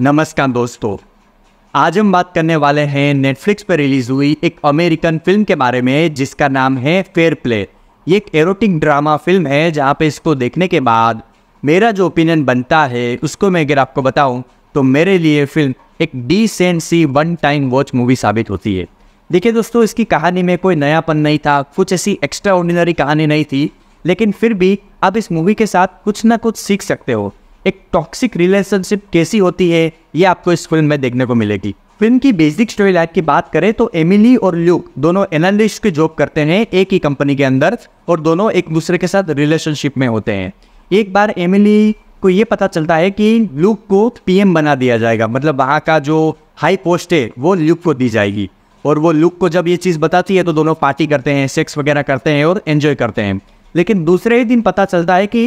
नमस्कार दोस्तों आज हम बात करने वाले हैं नेटफ्लिक्स पर रिलीज हुई एक अमेरिकन फिल्म के बारे में जिसका नाम है फेयर प्ले ये एक एरोटिक ड्रामा फिल्म है जहाँ पे इसको देखने के बाद मेरा जो ओपिनियन बनता है उसको मैं अगर आपको बताऊँ तो मेरे लिए फिल्म एक डिसेंट सी वन टाइम वॉच मूवी साबित होती है देखिए दोस्तों इसकी कहानी में कोई नयापन नहीं था कुछ ऐसी एक्स्ट्रा ऑर्डिनरी कहानी नहीं थी लेकिन फिर भी आप इस मूवी के साथ कुछ ना कुछ सीख सकते हो एक टॉक्सिक रिलेशनशिप कैसी होती है ये आपको इस फिल्म में देखने को मिलेगी फिल्म की बेसिक स्टोरी लाइन की बात करें तो एमिली और ल्यूक दोनों एनालिस्ट की जॉब करते हैं एक ही कंपनी के अंदर और दोनों एक दूसरे के साथ रिलेशनशिप में होते हैं एक बार एमिली को ये पता चलता है कि ल्यूक को पीएम बना दिया जाएगा मतलब वहाँ का जो हाई पोस्ट है वो ल्यूक को दी जाएगी और वो ल्यूक को जब ये चीज़ बताती है तो दोनों पार्टी करते हैं सेक्स वगैरह करते हैं और एन्जॉय करते हैं लेकिन दूसरे ही दिन पता चलता है कि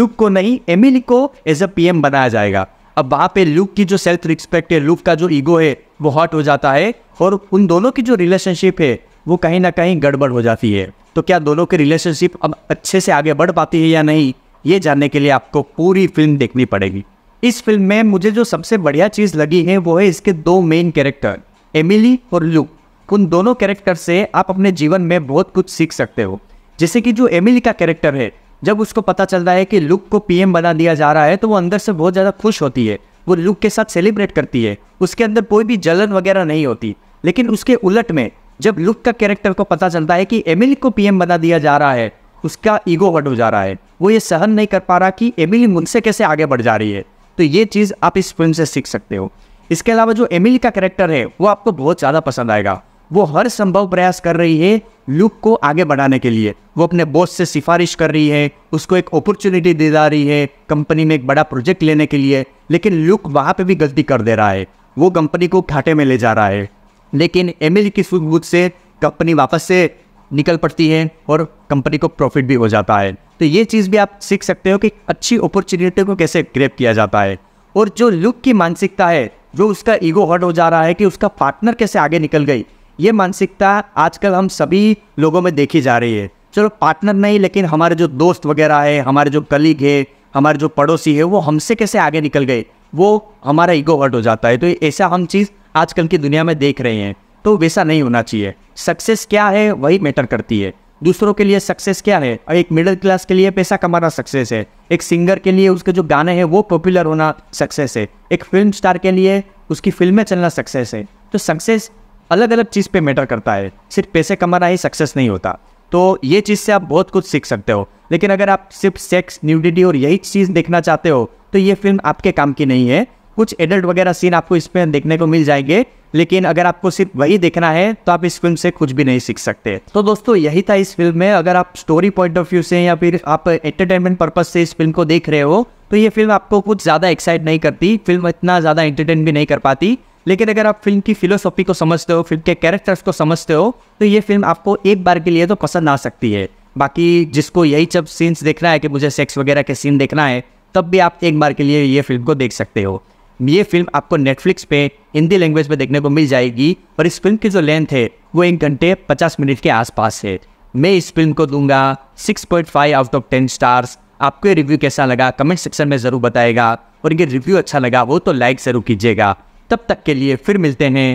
लुक को नहीं एमिली को एज अ पीएम बनाया जाएगा अब वहाँ पे लुक की जो सेल्फ रिस्पेक्ट है लुक का जो ईगो है वो हॉट हो जाता है और उन दोनों की जो रिलेशनशिप है वो कहीं ना कहीं गड़बड़ हो जाती है तो क्या दोनों की रिलेशनशिप अब अच्छे से आगे बढ़ पाती है या नहीं ये जानने के लिए आपको पूरी फिल्म देखनी पड़ेगी इस फिल्म में मुझे जो सबसे बढ़िया चीज़ लगी है वो है इसके दो मेन कैरेक्टर एमिली और लुक उन दोनों कैरेक्टर से आप अपने जीवन में बहुत कुछ सीख सकते हो जैसे कि जो एमिली का कैरेक्टर है जब उसको पता चल रहा है कि लुक को पीएम बना दिया जा रहा है तो वो अंदर से बहुत ज़्यादा खुश होती है वो लुक के साथ सेलिब्रेट करती है उसके अंदर कोई भी जलन वगैरह नहीं होती लेकिन उसके उलट में जब लुक का कैरेक्टर को पता चलता है कि एमिल को पीएम बना दिया जा रहा है उसका ईगो हट हो जा रहा है वो ये सहन नहीं कर पा रहा कि एमिल मुझसे कैसे आगे बढ़ जा रही है तो ये चीज़ आप इस फिल्म से सीख सकते हो इसके अलावा जो एमिल का कैरेक्टर है वो आपको बहुत ज़्यादा पसंद आएगा वो हर संभव प्रयास कर रही है लुक को आगे बढ़ाने के लिए वो अपने बॉस से सिफारिश कर रही है उसको एक अपॉर्चुनिटी दे जा रही है कंपनी में एक बड़ा प्रोजेक्ट लेने के लिए लेकिन लुक वहाँ पे भी गलती कर दे रहा है वो कंपनी को घाटे में ले जा रहा है लेकिन एम की सूझबूझ से कंपनी वापस से निकल पड़ती है और कंपनी को प्रॉफिट भी हो जाता है तो ये चीज़ भी आप सीख सकते हो कि अच्छी अपॉर्चुनिटी को कैसे ग्रेप किया जाता है और जो लुक की मानसिकता है जो उसका ईगो हर्ट हो जा रहा है कि उसका पार्टनर कैसे आगे निकल गई ये मानसिकता आजकल हम सभी लोगों में देखी जा रही है चलो पार्टनर नहीं लेकिन हमारे जो दोस्त वगैरह है हमारे जो कलीग है हमारे जो पड़ोसी है वो हमसे कैसे आगे निकल गए वो हमारा ईगो हर्ट हो जाता है तो ऐसा हम चीज़ आजकल की दुनिया में देख रहे हैं तो वैसा नहीं होना चाहिए सक्सेस क्या है वही मैटर करती है दूसरों के लिए सक्सेस क्या है एक मिडिल क्लास के लिए पैसा कमाना सक्सेस है एक सिंगर के लिए उसके जो गाने हैं वो पॉपुलर होना सक्सेस है एक फिल्म स्टार के लिए उसकी फिल्में चलना सक्सेस है तो सक्सेस अलग अलग चीज़ पे मैटर करता है सिर्फ पैसे कमाना ही सक्सेस नहीं होता तो ये चीज़ से आप बहुत कुछ सीख सकते हो लेकिन अगर आप सिर्फ सेक्स न्यूडिटी और यही चीज़ देखना चाहते हो तो ये फिल्म आपके काम की नहीं है कुछ एडल्ट वगैरह सीन आपको इसमें देखने को मिल जाएंगे लेकिन अगर आपको सिर्फ वही देखना है तो आप इस फिल्म से कुछ भी नहीं सीख सकते तो दोस्तों यही था इस फिल्म में अगर आप स्टोरी पॉइंट ऑफ व्यू से या फिर आप एंटरटेनमेंट पर्पज से इस फिल्म को देख रहे हो तो ये फिल्म आपको कुछ ज़्यादा एक्साइट नहीं करती फिल्म इतना ज़्यादा एंटरटेन भी नहीं कर पाती लेकिन अगर आप फिल्म की फिलोसॉफी को समझते हो फिल्म के कैरेक्टर्स को समझते हो तो ये फिल्म आपको एक बार के लिए तो पसंद आ सकती है बाकी जिसको यही जब सीन्स देखना है कि मुझे सेक्स वगैरह के सीन देखना है तब भी आप एक बार के लिए ये फिल्म को देख सकते हो ये फिल्म आपको नेटफ्लिक्स पे हिंदी लैंग्वेज में देखने को मिल जाएगी और इस फिल्म की जो लेंथ है वो एक घंटे पचास मिनट के आसपास है मैं इस फिल्म को दूंगा six point five out of ten stars आपको रिव्यू कैसा लगा कमेंट सेक्शन में ज़रूर बताएगा और ये रिव्यू अच्छा लगा वो तो लाइक ज़रूर कीजिएगा तब तक के लिए फिर मिलते हैं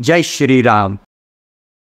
जय श्री राम